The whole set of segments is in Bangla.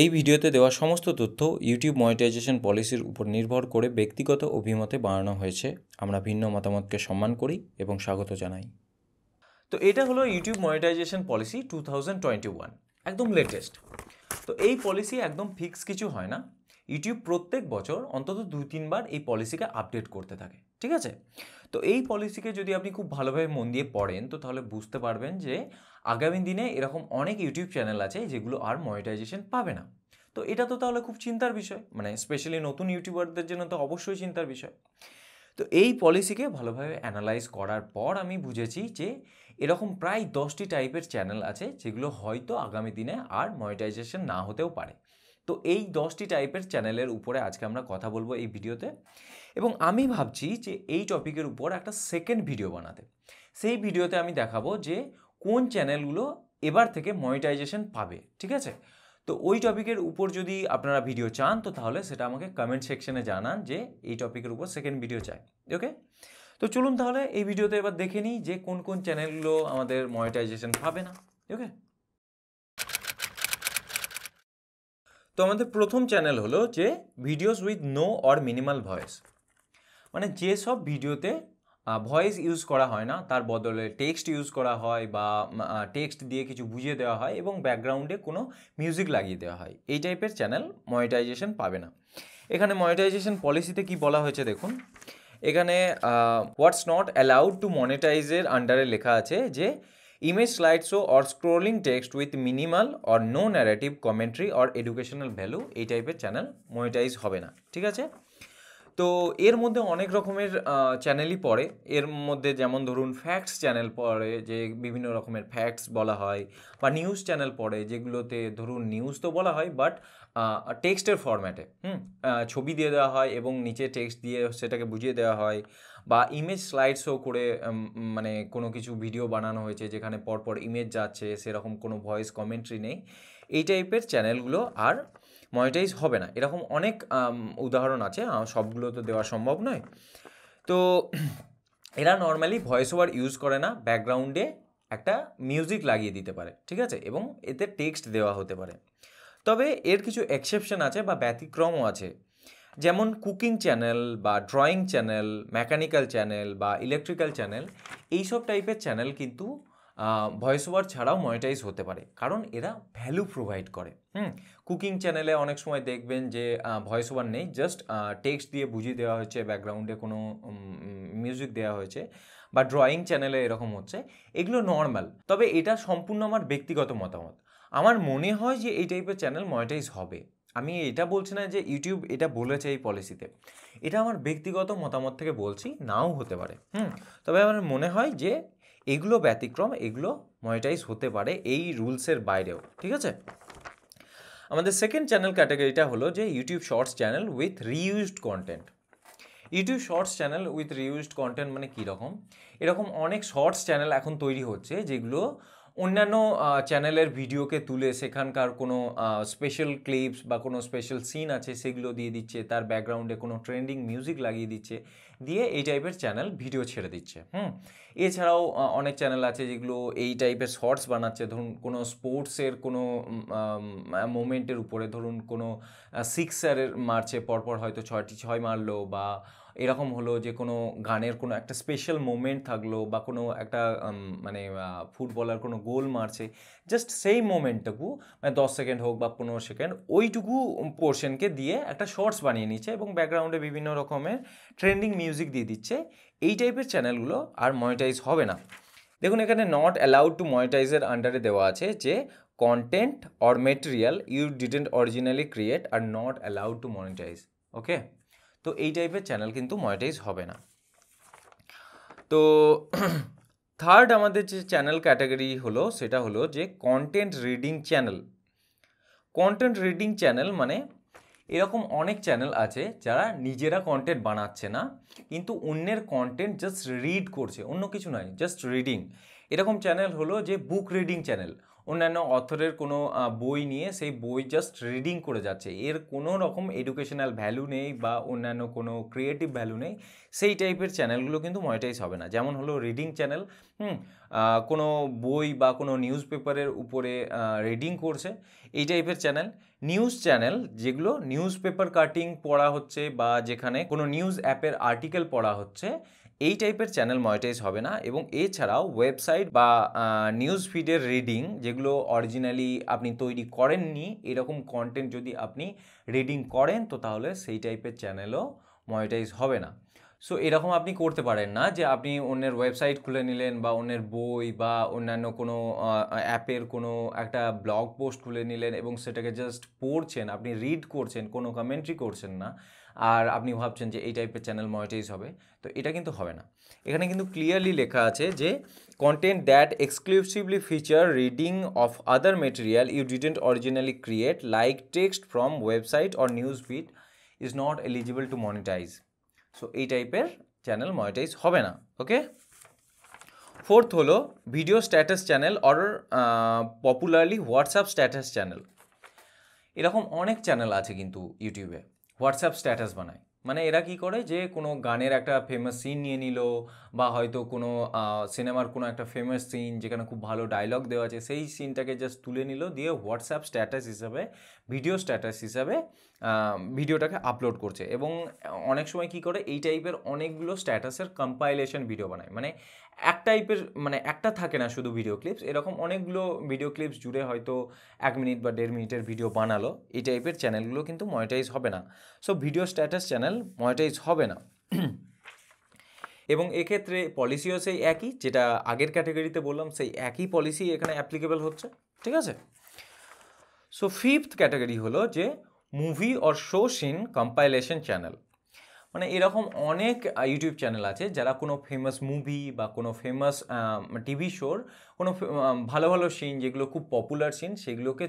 এই ভিডিওতে দেওয়া সমস্ত তথ্য ইউটিউব মনিটাইজেশন পলিসির উপর নির্ভর করে ব্যক্তিগত অভিমতে বানানো হয়েছে আমরা ভিন্ন মতামতকে সম্মান করি এবং স্বাগত জানাই তো এটা হলো ইউটিউব মনিটাইজেশন পলিসি টু একদম লেটেস্ট তো এই পলিসি একদম ফিক্স কিছু হয় না ইউটিউব প্রত্যেক বছর অন্তত দু তিনবার এই পলিসিকে আপডেট করতে থাকে ঠিক আছে তো এই পলিসিকে যদি আপনি খুব ভালোভাবে মন দিয়ে পড়েন তো তাহলে বুঝতে পারবেন যে আগামী দিনে এরকম অনেক ইউটিউব চ্যানেল আছে যেগুলো আর মনিটাইজেশন পাবে না তো এটা তো তাহলে খুব চিন্তার বিষয় মানে স্পেশালি নতুন ইউটিউবারদের জন্য তো অবশ্যই চিন্তার বিষয় তো এই পলিসিকে ভালোভাবে অ্যানালাইজ করার পর আমি বুঝেছি যে এরকম প্রায় দশটি টাইপের চ্যানেল আছে যেগুলো হয়তো আগামী দিনে আর মনিটাইজেশন না হতেও পারে তো এই দশটি টাইপের চ্যানেলের উপরে আজকে আমরা কথা বলবো এই ভিডিওতে এবং আমি ভাবছি যে এই টপিকের উপর একটা সেকেন্ড ভিডিও বানাতে সেই ভিডিওতে আমি দেখাবো যে কোন চ্যানেলগুলো এবার থেকে মনিটাইজেশন পাবে ঠিক আছে তো ওই টপিকের উপর যদি আপনারা ভিডিও চান তো তাহলে সেটা আমাকে কমেন্ট সেকশনে জানান যে এই টপিকের উপর সেকেন্ড ভিডিও চাই ওকে তো চলুন তাহলে এই ভিডিওতে এবার দেখে নিই যে কোন কোন চ্যানেলগুলো আমাদের মনিটাইজেশন পাবে না ওকে তো আমাদের প্রথম চ্যানেল হলো যে videos with no or minimal voice মানে যেসব ভিডিওতে ভয়েস ইউজ করা হয় না তার বদলে টেক্সট ইউজ করা হয় বা টেক্সট দিয়ে কিছু বুঝিয়ে দেওয়া হয় এবং ব্যাকগ্রাউন্ডে কোনো মিউজিক লাগিয়ে দেওয়া হয় এই টাইপের চ্যানেল মনিটাইজেশন পাবে না এখানে মনিটাইজেশন পলিসিতে কি বলা হয়েছে দেখুন এখানে হোয়াটস নট অ্যালাউড টু মনিটাইজের আন্ডারে লেখা আছে যে image slide show or scrolling text with minimal or no narrative commentary or educational value এই টাইপের চ্যানেল মনিটাইজ হবে না ঠিক আছে তো এর মধ্যে অনেক রকমের চ্যানেলই পড়ে এর মধ্যে যেমন ধরুন ফ্যাক্টস চ্যানেল পড়ে যে বিভিন্ন রকমের ফ্যাক্টস বলা হয় বা নিউজ চ্যানেল পড়ে যেগুলোতে ধরুন নিউজ তো বলা হয় বাট টেক্সটের ফরম্যাটে হুম ছবি দিয়ে দেওয়া হয় এবং নিচে টেক্সট দিয়ে সেটাকে বুঝিয়ে দেওয়া হয় বা ইমেজ স্লাইড শো করে মানে কোনো কিছু ভিডিও বানানো হয়েছে যেখানে পরপর ইমেজ যাচ্ছে সেরকম কোনো ভয়েস কমেন্ট্রি নেই এই টাইপের চ্যানেলগুলো আর মনিটাইজ হবে না এরকম অনেক উদাহরণ আছে সবগুলো তো দেওয়া সম্ভব নয় তো এরা নর্মালি ভয়েস ওভার ইউজ করে না ব্যাকগ্রাউন্ডে একটা মিউজিক লাগিয়ে দিতে পারে ঠিক আছে এবং এতে টেক্সট দেওয়া হতে পারে তবে এর কিছু এক্সেপশন আছে বা ব্যতিক্রমও আছে যেমন কুকিং চ্যানেল বা ড্রয়িং চ্যানেল মেকানিক্যাল চ্যানেল বা ইলেকট্রিক্যাল চ্যানেল এইসব টাইপের চ্যানেল কিন্তু ভয়েস ওভার ছাড়াও মনিটাইজ হতে পারে কারণ এরা ভ্যালু প্রোভাইড করে হুম কুকিং চ্যানেলে অনেক সময় দেখবেন যে ভয়েস ওভার নেই জাস্ট টেক্সট দিয়ে বুঝিয়ে দেওয়া হয়েছে ব্যাকগ্রাউন্ডে কোনো মিউজিক দেওয়া হয়েছে বা ড্রয়িং চ্যানেলে এরকম হচ্ছে এগুলো নর্মাল তবে এটা সম্পূর্ণ আমার ব্যক্তিগত মতামত আমার মনে হয় যে এই টাইপের চ্যানেল মনিটাইজ হবে আমি এটা বলছি না যে ইউটিউব এটা বলেছে এই পলিসিতে এটা আমার ব্যক্তিগত মতামত থেকে বলছি নাও হতে পারে হুম তবে আমার মনে হয় যে এগুলো ব্যতিক্রম এগুলো মনিটাইজ হতে পারে এই রুলসের বাইরেও ঠিক আছে আমাদের সেকেন্ড চ্যানেল ক্যাটাগরিটা হলো যে YouTube shorts channel with reused content YouTube shorts channel with reused content মানে কীরকম এরকম অনেক শর্টস চ্যানেল এখন তৈরি হচ্ছে যেগুলো অন্যান্য চ্যানেলের ভিডিওকে তুলে সেখানকার কোনো স্পেশাল ক্লিপস বা কোনো স্পেশাল সিন আছে সেগুলো দিয়ে দিচ্ছে তার ব্যাকগ্রাউন্ডে কোনো ট্রেন্ডিং মিউজিক লাগিয়ে দিচ্ছে দিয়ে এই টাইপের চ্যানেল ভিডিও ছেড়ে দিচ্ছে হুম এছাড়াও অনেক চ্যানেল আছে যেগুলো এই টাইপের শর্টস বানাচ্ছে ধরুন কোনো স্পোর্টসের কোনো মোমেন্টের উপরে ধরুন কোনো সিক্সারের মারছে পরপর হয়তো ছয়টি ছয় মারলো বা এরকম হলো যে কোনো গানের কোনো একটা স্পেশাল মোমেন্ট থাকলো বা কোনো একটা মানে ফুটবলার কোনো গোল মারছে জাস্ট সেই মোমেন্টটুকু মানে দশ সেকেন্ড হোক বা পনেরো সেকেন্ড ওইটুকু পোর্শনকে দিয়ে একটা শর্টস বানিয়ে নিচ্ছে এবং ব্যাকগ্রাউন্ডে বিভিন্ন রকমের ট্রেন্ডিং মিউজিক দিয়ে দিচ্ছে এই টাইপের চ্যানেলগুলো আর মনিটাইজ হবে না দেখুন এখানে নট অ্যালাউড টু মনিটাইজের আন্ডারে দেওয়া আছে যে content or material you didn't originally create are not allowed to monetize okay তো এই টাইপের চ্যানেল কিন্তু মনিটাইজ হবে না তো থার্ড আমাদের যে চ্যানেল ক্যাটাগরি হলো সেটা হলো যে content reading channel content reading channel মানে এরকম অনেক চ্যানেল আছে যারা নিজেরা কন্টেন্ট বানাচ্ছে না কিন্তু অন্যের কন্টেন্ট জাস্ট রিড করছে অন্য কিছু নয় জাস্ট রিডিং এরকম চ্যানেল হলো যে বুক রিডিং চ্যানেল অন্যান্য অথরের কোনো বই নিয়ে সেই বই জাস্ট রিডিং করে যাচ্ছে এর কোনো রকম এডুকেশনাল ভ্যালু নেই বা অন্যান্য কোনো ক্রিয়েটিভ ভ্যালু নেই সেই টাইপের চ্যানেলগুলো কিন্তু মনিটাইজ হবে না যেমন হলো রিডিং চ্যানেল হুম কোনো বই বা কোনো নিউজ পেপারের উপরে রিডিং করছে এই টাইপের চ্যানেল নিউজ চ্যানেল যেগুলো নিউজ পেপার কাটিং পড়া হচ্ছে বা যেখানে কোনো নিউজ অ্যাপের আর্টিকেল পড়া হচ্ছে এই টাইপের চ্যানেল মনিটাইজ হবে না এবং এছাড়াও ওয়েবসাইট বা নিউজ ফিডের রিডিং যেগুলো অরিজিনালি আপনি তৈরি করেননি এরকম কন্টেন্ট যদি আপনি রিডিং করেন তো তাহলে সেই টাইপের চ্যানেলও মনিটাইজ হবে না সো এরকম আপনি করতে পারেন না যে আপনি অন্যের ওয়েবসাইট খুলে নিলেন বা অন্যের বই বা অন্যান্য কোনো অ্যাপের কোনো একটা ব্লগ পোস্ট খুলে নিলেন এবং সেটাকে জাস্ট পড়ছেন আপনি রিড করছেন কোনো কমেন্ট্রি করছেন না আর আপনি ভাবছেন যে এই টাইপের চ্যানেল মনিটাইজ হবে তো এটা কিন্তু হবে না এখানে কিন্তু ক্লিয়ারলি লেখা আছে যে content that exclusively feature reading of other material you didn't originally create like text from website or news feed is not eligible to monetize so এই টাইপের চ্যানেল মনিটাইজ হবে না ওকে ফোর্থ হলো video status channel or popularly WhatsApp status channel এরকম অনেক চ্যানেল আছে কিন্তু ইউটিউবে হোয়াটসঅ্যাপ স্ট্যাটাস বানায় মানে এরা কি করে যে কোনো গানের একটা ফেমাস সিন নিয়ে নিল বা হয়তো কোনো সিনেমার কোনো একটা ফেমাস সিন যেখানে খুব ভালো ডায়লগ দেওয়া আছে সেই সিনটাকে জাস্ট তুলে নিল দিয়ে হোয়াটসঅ্যাপ স্ট্যাটাস হিসাবে ভিডিও স্ট্যাটাস হিসাবে ভিডিওটাকে আপলোড করছে এবং অনেক সময় কি করে এই টাইপের অনেকগুলো স্ট্যাটাসের কম্পাইলেশন ভিডিও বানায় মানে এক টাইপের মানে একটা থাকে না শুধু ভিডিও ক্লিপস এরকম অনেকগুলো ভিডিও ক্লিপস জুড়ে হয়তো এক মিনিট বা দেড় মিনিটের ভিডিও বানালো এই টাইপের চ্যানেলগুলো কিন্তু মনিটাইজ হবে না so video status channel monetize হবে না এবং এক্ষেত্রে পলিসিও সেই একই যেটা আগের ক্যাটাগরিতে বললাম সেই একই পলিসি এখানে অ্যাপ্লিকেবল হচ্ছে ঠিক আছে সো ফিফথ ক্যাটাগরি হলো যে movie or show scene compilation channel মানে এরকম অনেক ইউটিউব চ্যানেল আছে যারা কোনো ফেমাস মুভি বা কোনো ফেমাস টিভি শোর কোনো ভালো ভালো সিন যেগুলো খুব পপুলার সিন সেগুলোকে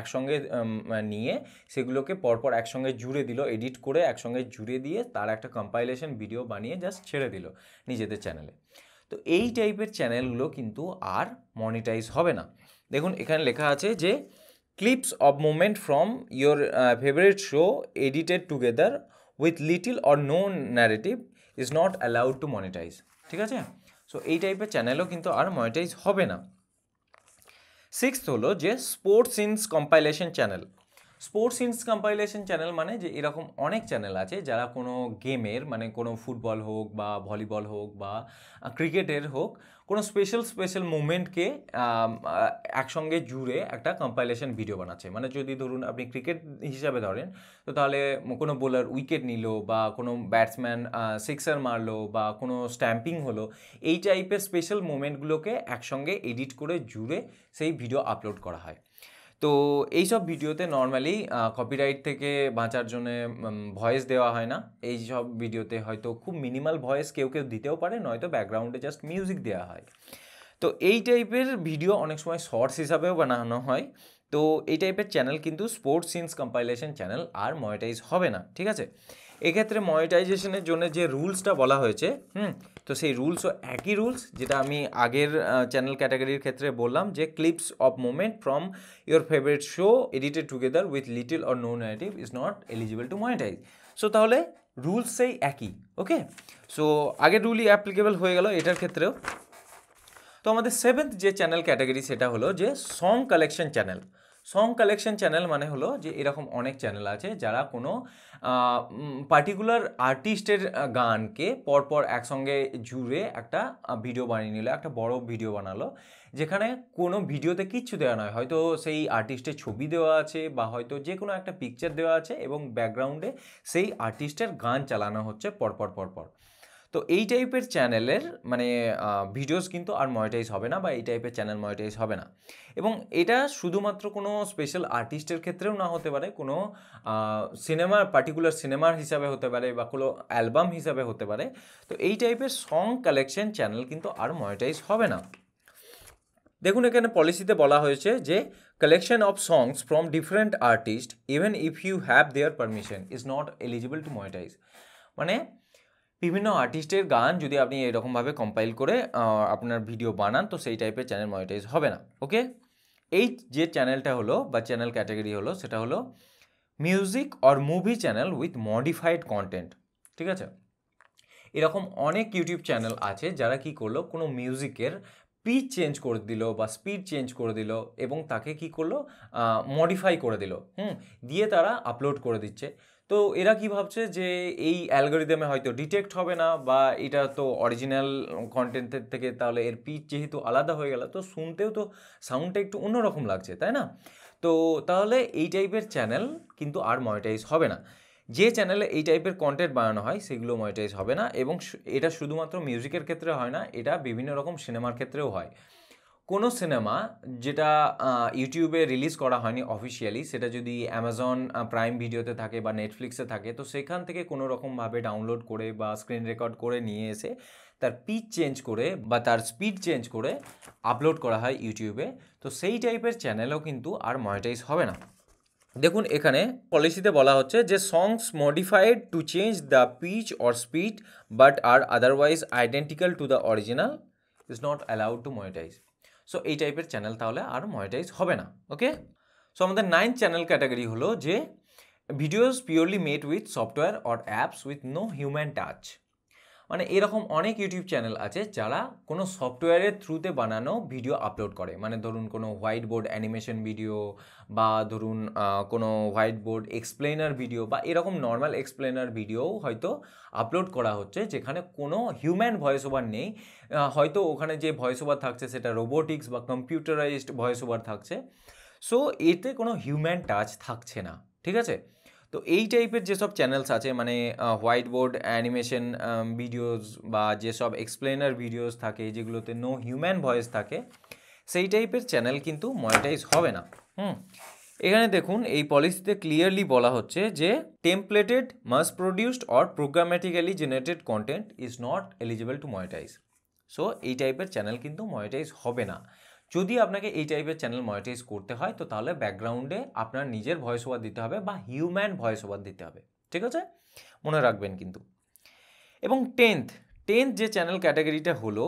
একসঙ্গে নিয়ে সেগুলোকে পরপর একসঙ্গে জুড়ে দিল এডিট করে একসঙ্গে জুড়ে দিয়ে তার একটা কম্পাইলেশন ভিডিও বানিয়ে জাস্ট ছেড়ে দিল নিজেদের চ্যানেলে তো এই টাইপের চ্যানেলগুলো কিন্তু আর মনিটাইজ হবে না দেখুন এখানে লেখা আছে যে clips of moment from your favourite show edited together with little or no narrative is not allowed to monetize ঠিক আছে সো এই টাইপের চ্যানেলও কিন্তু আর মনিটাইজ হবে না সিক্স হলো যে sports scenes compilation channel sports scenes compilation channel মানে যে এরকম অনেক চ্যানেল আছে যারা কোনো গেমের মানে কোনো ফুটবল হোক বা ভলিবল হোক বা ক্রিকেটের হোক কোনো স্পেশাল স্পেশাল মুভমেন্টকে একসঙ্গে জুড়ে একটা কম্পাইলেশন ভিডিও বানাচ্ছে মানে যদি ধরুন আপনি ক্রিকেট হিসাবে ধরেন তো তাহলে কোনো বোলার উইকেট নিল বা কোনো ব্যাটসম্যান সিক্সার মারলো বা কোনো স্ট্যাম্পিং হলো এই টাইপের স্পেশাল মুভমেন্টগুলোকে একসঙ্গে এডিট করে জুড়ে সেই ভিডিও আপলোড করা হয় তো এই সব ভিডিওতে নর্মালি কপিরাইট থেকে বাঁচার জন্য ভয়েস দেওয়া হয় না এই সব ভিডিওতে হয়তো খুব মিনিমাল ভয়েস কেউ কেউ দিতেও পারে নয়তো ব্যাকগ্রাউন্ডে জাস্ট মিউজিক দেওয়া হয় তো এই টাইপের ভিডিও অনেক সময় শর্টস হিসাবেও বানানো হয় তো এই টাইপের চ্যানেল কিন্তু স্পোর্টস সিনস কম্পাইলেশন চ্যানেল আর মনিটাইজ হবে না ঠিক আছে এক্ষেত্রে মনিটাইজেশনের জন্য যে রুলসটা বলা হয়েছে হুম তো সেই রুলসও একই রুলস যেটা আমি আগের চ্যানেল ক্যাটাগরির ক্ষেত্রে বললাম যে clips of moment from your favourite show edited together with little or no negative is not eligible to monetize so তাহলে রুলস সেই একই ওকে সো আগের রুলই অ্যাপ্লিকেবল হয়ে গেল এটার ক্ষেত্রেও তো আমাদের সেভেন্থ যে চ্যানেল ক্যাটাগরি সেটা হলো যে song collection channel song collection channel মানে হলো যে এরকম অনেক চ্যানেল আছে যারা কোনো পার্টিকুলার আর্টিস্টের গানকে পরপর একসঙ্গে জুড়ে একটা ভিডিও বানিয়ে নিল একটা বড় ভিডিও বানালো যেখানে কোনো ভিডিওতে কিচ্ছু দেওয়া নয় হয়তো সেই আর্টিস্টের ছবি দেওয়া আছে বা হয়তো যে কোনো একটা পিকচার দেওয়া আছে এবং ব্যাকগ্রাউন্ডে সেই আর্টিস্টের গান চালানো হচ্ছে পরপর পরপর তো এই টাইপের চ্যানেলের মানে ভিডিওস কিন্তু আর মনিটাইজ হবে না বা এই টাইপের চ্যানেল মনিটাইজ হবে না এবং এটা শুধুমাত্র কোনো স্পেশাল আর্টিস্টের ক্ষেত্রেও না হতে পারে কোনো সিনেমার পার্টিকুলার সিনেমার হিসাবে হতে পারে বা কোনো অ্যালবাম হিসাবে হতে পারে তো এই টাইপের সং কালেকশন চ্যানেল কিন্তু আর মনিটাইজ হবে না দেখুন এখানে পলিসিতে বলা হয়েছে যে collection of songs from different artist even if you have their permission is not eligible to monetize মানে বিভিন্ন আর্টিস্টের গান যদি আপনি এরকমভাবে কম্পাইল করে আপনার ভিডিও বানান তো সেই টাইপের চ্যানেল মনিটাইজ হবে না ওকে এই যে চ্যানেলটা হলো বা চ্যানেল ক্যাটাগরি হলো সেটা হলো music or movie channel with modified content ঠিক আছে এরকম অনেক ইউটিউব চ্যানেল আছে যারা কি করলো কোনো মিউজিকের পিচ চেঞ্জ করে দিল বা স্পিড চেঞ্জ করে দিল এবং তাকে কি করলো মডিফাই করে দিল হুম দিয়ে তারা আপলোড করে দিচ্ছে তো এরা কি ভাবছে যে এই অ্যালগোরিদমে হয়তো ডিটেক্ট হবে না বা এটা তো অরিজিনাল কন্টেন্টের থেকে তাহলে এর পিচ যেহেতু আলাদা হয়ে গেল তো শুনতেও তো সাউন্ডটা একটু অন্যরকম লাগছে তাই না তো তাহলে এই টাইপের চ্যানেল কিন্তু আর মনিটাইজ হবে না যে চ্যানেলে এই টাইপের কন্টেন্ট বানানো হয় সেগুলো মনিটাইজ হবে না এবং এটা শুধুমাত্র মিউজিকের ক্ষেত্রে হয় না এটা বিভিন্ন রকম সিনেমার ক্ষেত্রেও হয় কোনো সিনেমা যেটা ইউটিউবে রিলিজ করা হয়নি অফিসিয়ালি সেটা যদি অ্যামাজন প্রাইম ভিডিওতে থাকে বা নেটফ্লিক্সে থাকে তো সেখান থেকে কোনো রকমভাবে ডাউনলোড করে বা স্ক্রিন রেকর্ড করে নিয়ে এসে তার পিচ চেঞ্জ করে বা তার স্পিড চেঞ্জ করে আপলোড করা হয় ইউটিউবে তো সেই টাইপের চ্যানেলও কিন্তু আর মনিটাইজ হবে না দেখুন এখানে পলিসিতে বলা হচ্ছে যে songs modified to change the pitch or speed but are otherwise identical to the original is not allowed to monetize so এই টাইপের চ্যানেল তাহলে আর মনিটাইজ হবে না ওকে সো আমাদের নাইন চ্যানেল ক্যাটাগরি হলো যে videos purely made with software or apps with no human touch মানে এরকম অনেক ইউটিউব চ্যানেল আছে যারা কোনো সফটওয়্যারের থ্রুতে বানানো ভিডিও আপলোড করে মানে ধরুন কোনো হোয়াইট বোর্ড অ্যানিমেশন ভিডিও বা ধরুন কোনো হোয়াইট বোর্ড এক্সপ্লেনার ভিডিও বা এরকম নর্মাল এক্সপ্লেনার ভিডিও হয়তো আপলোড করা হচ্ছে যেখানে কোনো হিউম্যান ভয়েস ওভার নেই হয়তো ওখানে যে ভয়েস ওভার থাকছে সেটা রোবোটিক্স বা কম্পিউটারাইজড ভয়েস ওভার থাকছে সো এতে কোনো হিউম্যান টাচ থাকছে না ঠিক আছে তো এই টাইপের যেসব চ্যানেলস আছে মানে হোয়াইট বোর্ড অ্যানিমেশন ভিডিওস বা যেসব এক্সপ্লেনার ভিডিওস থাকে যেগুলোতে নো হিউম্যান ভয়েস থাকে সেই টাইপের চ্যানেল কিন্তু মনিটাইজ হবে না হুম এখানে দেখুন এই পলিসিতে ক্লিয়ারলি বলা হচ্ছে যে templated mass produced or programmatically generated content is not eligible to monetize so এই টাইপের চ্যানেল কিন্তু মনিটাইজ হবে না যদি আপনাকে এই টাইপের চ্যানেল মনিটাইজ করতে হয় তো তাহলে ব্যাকগ্রাউন্ডে আপনার নিজের ভয়েস ওভার দিতে হবে বা হিউম্যান ভয়েস ওভার দিতে হবে ঠিক আছে মনে রাখবেন কিন্তু এবং টেন্থ টেন্থ যে চ্যানেল ক্যাটাগরিটা হলো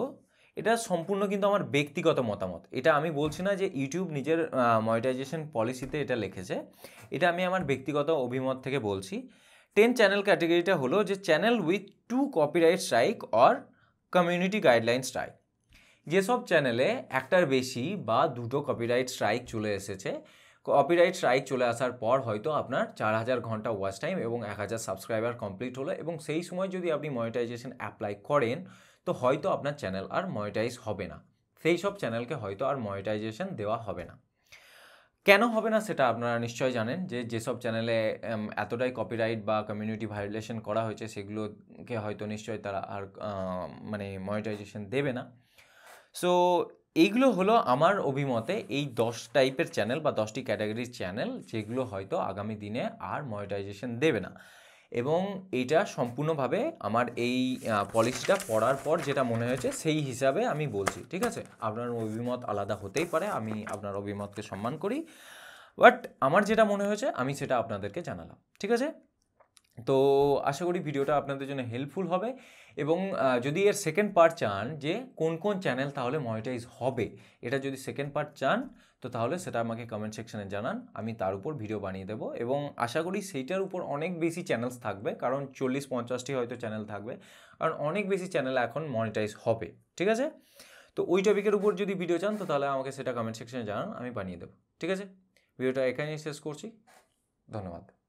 এটা সম্পূর্ণ কিন্তু আমার ব্যক্তিগত মতামত এটা আমি বলছি না যে ইউটিউব নিজের মনিটাইজেশন পলিসিতে এটা লিখেছে এটা আমি আমার ব্যক্তিগত অভিমত থেকে বলছি টেন চ্যানেল ক্যাটাগরিটা হলো যে channel with two copyright strike or community guideline strike যেসব চ্যানেলে একটার বেশি বা দুটো কপিরাইট স্ট্রাইক চলে এসেছে কপিরাইট স্ট্রাইক চলে আসার পর হয়তো আপনার চার হাজার ঘন্টা ওয়াচ টাইম এবং এক হাজার সাবস্ক্রাইবার কমপ্লিট হলো এবং সেই সময় যদি আপনি মনিটাইজেশন অ্যাপ্লাই করেন তো হয়তো আপনার চ্যানেল আর মনিটাইজ হবে না সেই সব চ্যানেলকে হয়তো আর মনিটাইজেশন দেওয়া হবে না কেন হবে না সেটা আপনারা নিশ্চয় জানেন যে যেসব চ্যানেলে এতটাই কপিরাইট বা কমিউনিটি ভায়োলেশন করা হয়েছে সেগুলোকে হয়তো নিশ্চয় তারা আর মানে মনিটাইজেশন দেবে না সো এইগুলো হলো আমার অভিমতে এই দশ টাইপের চ্যানেল বা দশটি ক্যাটাগরির চ্যানেল যেগুলো হয়তো আগামী দিনে আর মনিটাইজেশন দেবে না এবং এটা সম্পূর্ণভাবে আমার এই পলিসিটা পড়ার পর যেটা মনে হয়েছে সেই হিসাবে আমি বলছি ঠিক আছে আপনার অভিমত আলাদা হতেই পারে আমি আপনার অভিমতকে সম্মান করি বাট আমার যেটা মনে হয়েছে আমি সেটা আপনাদেরকে জানালাম ঠিক আছে তো আশা করি ভিডিওটা আপনাদের জন্য হেল্পফুল হবে এবং যদি এর সেকেন্ড পার্ট চান যে কোন কোন চ্যানেল তাহলে মনিটাইজ হবে এটা যদি সেকেন্ড পার্ট চান তো তাহলে সেটা আমাকে কমেন্ট সেকশানে জানান আমি তার উপর ভিডিও বানিয়ে দেবো এবং আশা করি সেইটার উপর অনেক বেশি চ্যানেলস থাকবে কারণ চল্লিশ পঞ্চাশটি হয়তো চ্যানেল থাকবে কারণ অনেক বেশি চ্যানেল এখন মনিটাইজ হবে ঠিক আছে তো ওই টপিকের উপর যদি ভিডিও চান তো তাহলে আমাকে সেটা কমেন্ট সেকশানে জানান আমি বানিয়ে দেবো ঠিক আছে ভিডিওটা এখানেই শেষ করছি ধন্যবাদ